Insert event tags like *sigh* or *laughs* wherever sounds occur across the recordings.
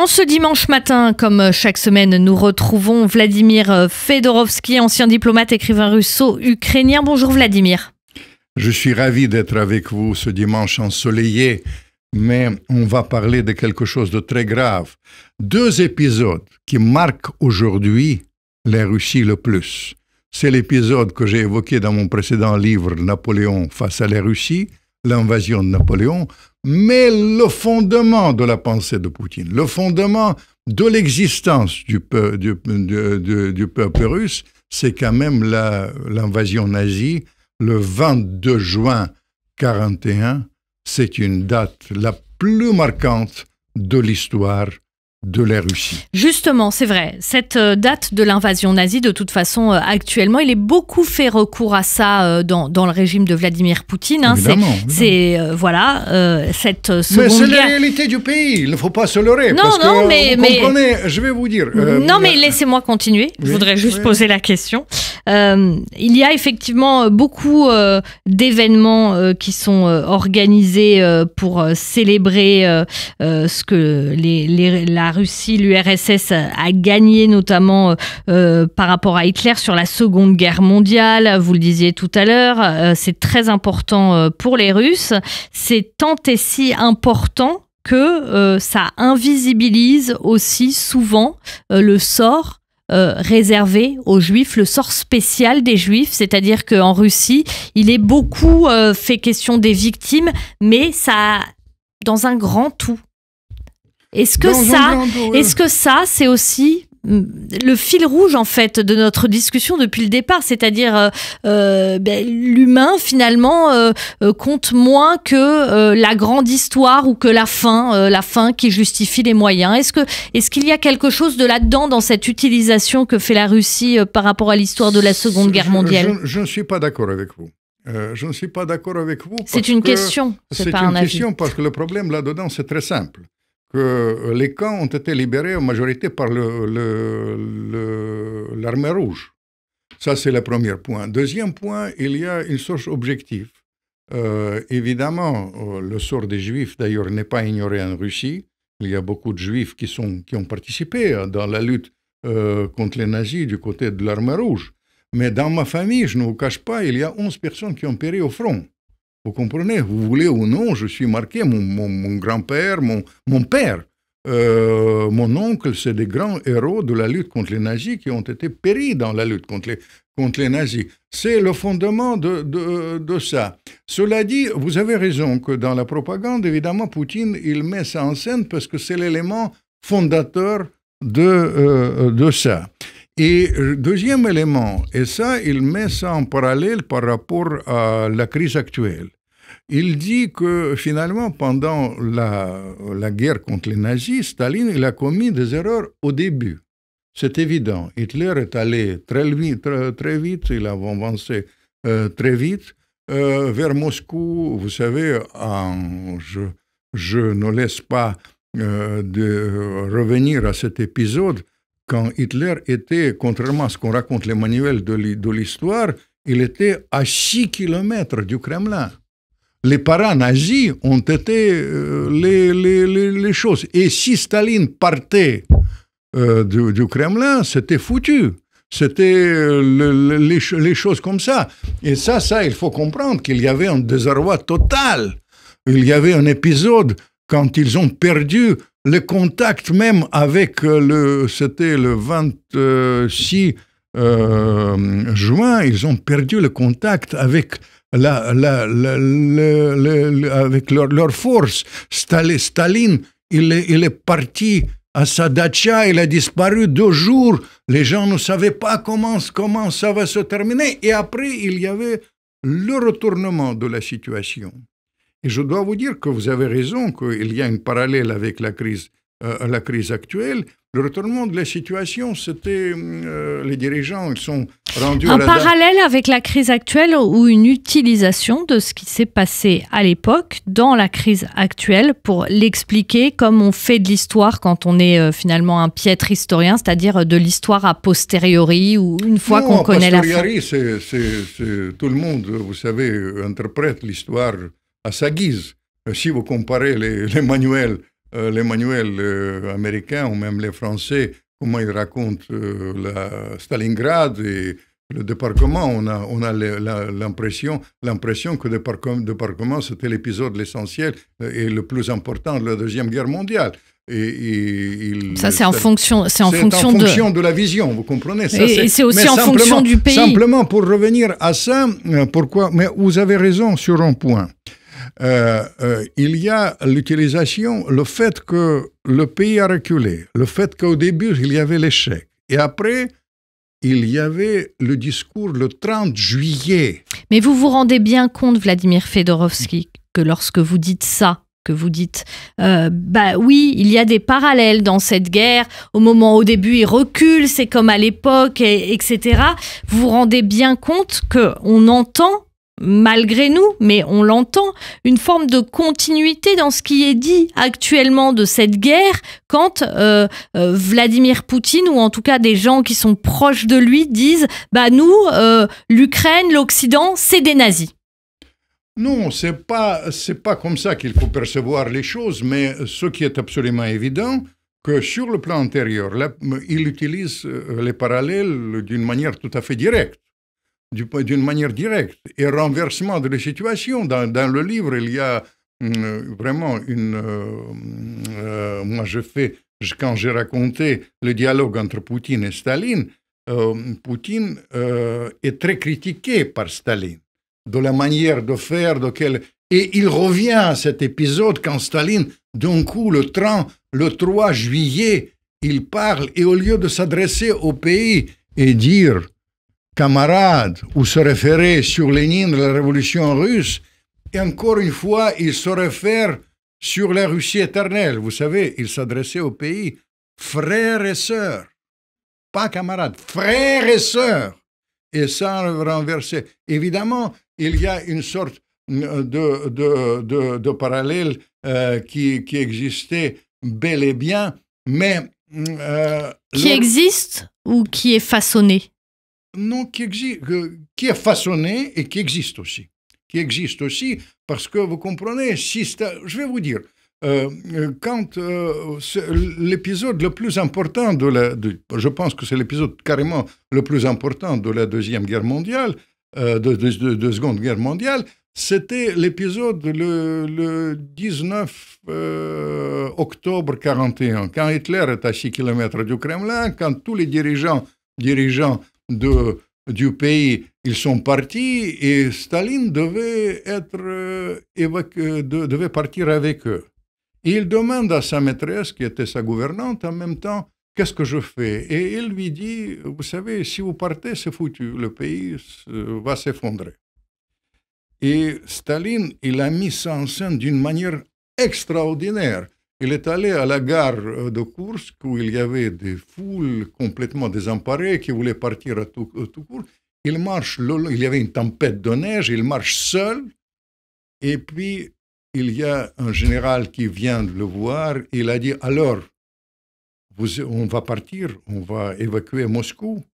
En ce dimanche matin, comme chaque semaine, nous retrouvons Vladimir Fedorovski, ancien diplomate, écrivain russo-ukrainien. Bonjour Vladimir. Je suis ravi d'être avec vous ce dimanche ensoleillé, mais on va parler de quelque chose de très grave. Deux épisodes qui marquent aujourd'hui la Russie le plus. C'est l'épisode que j'ai évoqué dans mon précédent livre, Napoléon face à la Russie, l'invasion de Napoléon, mais le fondement de la pensée de Poutine, le fondement de l'existence du, peuple russe, c'est quand même l'invasion nazie le 22 juin 1941. C'est une date la plus marquante de l'histoire de la Russie. Justement, c'est vrai. Cette euh, date de l'invasion nazie, de toute façon, euh, actuellement, il est beaucoup fait recours à ça euh, dans, le régime de Vladimir Poutine. Hein. C'est voilà cette mais c'est la réalité du pays. Il ne faut pas se leurrer. Non, non, mais, Je vais vous dire. non, mais laissez-moi continuer. je voudrais juste poser la question. il y a effectivement beaucoup d'événements qui sont organisés pour célébrer ce que les la Russie, l'URSS a gagné notamment euh, euh, par rapport à Hitler sur la Seconde Guerre mondiale. Vous le disiez tout à l'heure, euh, c'est très important pour les Russes. C'est tant et si important que ça invisibilise aussi souvent le sort réservé aux juifs, le sort spécial des juifs, c'est-à-dire qu'en Russie, il est beaucoup fait question des victimes, mais ça, dans un grand tout, est-ce que, ça, est que ça, c'est aussi mm, le fil rouge en fait de notre discussion depuis le départ, c'est-à-dire euh, euh, ben, l'humain finalement euh, compte moins que la grande histoire ou que la fin, la fin qui justifie les moyens. Est-ce que est-ce qu'il y a quelque chose de là-dedans dans cette utilisation que fait la Russie par rapport à l'histoire de la Seconde Guerre mondiale je, ne suis pas d'accord avec vous. je ne suis pas d'accord avec vous. C'est une question. C'est pas une question parce que le problème là-dedans c'est très simple que euh, les camps ont été libérés en majorité par l'armée rouge. Ça, c'est le premier point. Deuxième point, il y a une source objective. Euh, évidemment, euh, le sort des Juifs, d'ailleurs, n'est pas ignoré en Russie. Il y a beaucoup de Juifs qui, sont, qui ont participé hein, dans la lutte contre les nazis du côté de l'armée rouge. Mais dans ma famille, je ne vous cache pas, il y a 11 personnes qui ont péri au front. Vous comprenez Vous voulez ou non, je suis marqué. Mon, grand-père, mon, mon père, euh, mon oncle, c'est des grands héros de la lutte contre les nazis qui ont été péris dans la lutte contre les, contre les nazis. C'est le fondement de, de, ça. Cela dit, vous avez raison que dans la propagande, évidemment, Poutine, il met ça en scène parce que c'est l'élément fondateur de, euh, de ça. Et euh, deuxième élément, et ça, il met ça en parallèle par rapport à la crise actuelle. Il dit que finalement, pendant la, guerre contre les nazis, Staline il a commis des erreurs au début. C'est évident. Hitler est allé très vite, très, vite il a avancé euh, très vite euh, vers Moscou. Vous savez, je, ne laisse pas de revenir à cet épisode quand Hitler était, contrairement à ce qu'on raconte les manuels de l'histoire, il était à 6 km du Kremlin. Les nazis ont été euh, les, choses. Et si Staline partait euh, du, Kremlin, c'était foutu. C'était euh, les, choses comme ça. Et ça, ça, il faut comprendre qu'il y avait un désarroi total. Il y avait un épisode quand ils ont perdu le contact même avec euh, le, c'était le 26 euh, juin, ils ont perdu le contact avec la, avec leur, force. Staline, il est, parti à Sadatcha, il a disparu deux jours. Les gens ne savaient pas comment, comment ça va se terminer. Et après, il y avait le retournement de la situation. Et je dois vous dire que vous avez raison, qu'il y a une parallèle avec la crise, euh, la crise actuelle. Le retournement de la situation, c'était euh, les dirigeants, ils sont rendus... Un parallèle avec la crise actuelle ou une utilisation de ce qui s'est passé à l'époque dans la crise actuelle pour l'expliquer comme on fait de l'histoire quand on est euh, finalement un piètre historien, c'est-à-dire de l'histoire a posteriori ou une fois qu'on connaît la... Posteriori, c'est tout le monde, vous savez, interprète l'histoire à sa guise. Euh, si vous comparez les, manuels, *laughs* les manuels euh, euh, américains ou même les français, comment ils racontent la Stalingrad et le département, on a, on a l'impression, l'impression que le département, c'était l'épisode l'essentiel et le plus important de la Deuxième Guerre mondiale. ça, c'est en fonction, c'est en fonction, de... la vision, vous comprenez. et c'est aussi en fonction du pays. Simplement pour revenir à ça, pourquoi Mais vous avez raison sur un point. Euh, euh, il y a l'utilisation, le fait que le pays a reculé, le fait qu'au début, il y avait l'échec. Et après, il y avait le discours le 30 juillet. Mais vous vous rendez bien compte, Vladimir Fedorovski, que lorsque vous dites ça, que vous dites, euh, bah oui, il y a des parallèles dans cette guerre. Au moment au début, il recule, c'est comme à l'époque, etc. Vous vous rendez bien compte que on entend malgré nous, mais on l'entend, une forme de continuité dans ce qui est dit actuellement de cette guerre quand euh, euh, Vladimir Poutine, ou en tout cas des gens qui sont proches de lui, disent, bah nous, euh, l'Ukraine, l'Occident, c'est des nazis. Non, ce n'est pas, c'est pas comme ça qu'il faut percevoir les choses, mais ce qui est absolument évident, que sur le plan antérieur, il utilise les parallèles d'une manière tout à fait directe d'une manière directe et renversement de la situation. Dans, dans le livre, il y a hum, euh, vraiment une... Euh, hum, euh, moi, je fais, quand j'ai raconté le dialogue entre Poutine et Staline, Poutine est très critiqué par Staline de la manière de faire, de quelle... Et il revient à cet épisode quand Staline, d'un coup, le le 3 juillet, il parle et au lieu de s'adresser au pays et dire camarades ou se référer sur Lénine, la révolution russe, et encore une fois, il se réfère sur la Russie éternelle. Vous savez, il s'adressait au pays frères et sœurs, pas camarades, frères et sœurs, et ça renverser. Évidemment, il y a une sorte de, de, parallèle euh, qui, qui, existait bel et bien, mais... Euh, qui existe ou qui est façonné non qui, qui est façonné et qui existe aussi. Qui existe aussi parce que vous comprenez, si je vais vous dire, euh, euh, quand euh, l'épisode le plus important de la, je pense que c'est l'épisode carrément le plus important de la deuxième guerre mondiale, de, de, seconde guerre mondiale, c'était l'épisode le, 19 octobre 41, quand Hitler est à 6 km du Kremlin, quand tous les dirigeants dirigeants de, du pays, ils sont partis et Staline devait, être euh, devait partir avec eux. il demande à sa maîtresse, qui était sa gouvernante en même temps, qu'est-ce que je fais Et il lui dit, vous savez, si vous partez, c'est foutu, le pays va s'effondrer. Et Staline, il a mis ça en scène d'une manière extraordinaire. Il est allé à la gare euh, de Kursk où il y avait des foules complètement désemparées qui voulaient partir à tout, euh, court. Il marche, il y avait une tempête de neige, il marche seul. Et puis, il y a un général qui vient de le voir. Il a dit Alors, vous, on va partir, on va évacuer Moscou.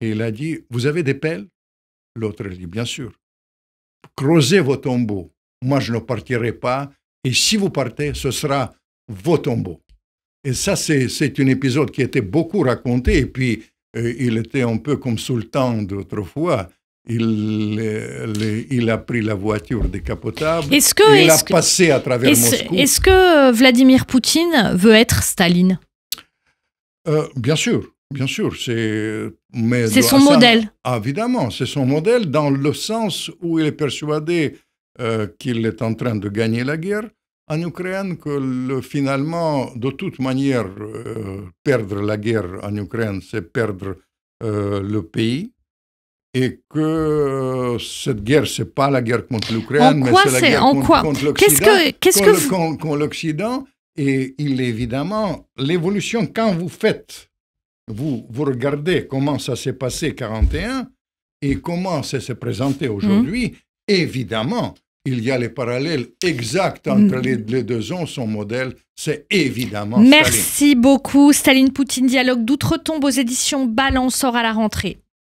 Et il a dit Vous avez des pelles L'autre a dit Bien sûr. Creusez vos tombeaux. Moi, je ne partirai pas. Et si vous partez, ce sera vos tombeaux. Et ça, c'est un épisode qui était beaucoup raconté. Et puis, euh, il était un peu comme Sultan d'autrefois. Il, euh, il, a pris la voiture décapotable. est il a passé à travers est Moscou. Est-ce que euh, Vladimir Poutine veut être Staline Bien sûr, bien sûr. C'est, c'est son modèle. Ah, évidemment, c'est son modèle dans le sens où il est persuadé qu'il est en train de gagner la guerre en Ukraine que le, finalement, de toute manière, euh, perdre la guerre en Ukraine, c'est perdre euh, le pays. Et que euh, cette guerre, c'est pas la guerre contre l'Ukraine, mais c'est la guerre en contre, l'Occident. Qu'est-ce que, contre, l'Occident et il est évidemment l'évolution quand vous faites, vous vous regardez comment ça s'est passé 41 et comment ça s'est présenté mmh. aujourd'hui. Évidemment, il y a les parallèles exacts entre mm. les, deux ans. Son modèle, c'est évidemment Merci beaucoup. Staline Poutine, dialogue d'outre-tombe aux éditions Balance sort à la rentrée.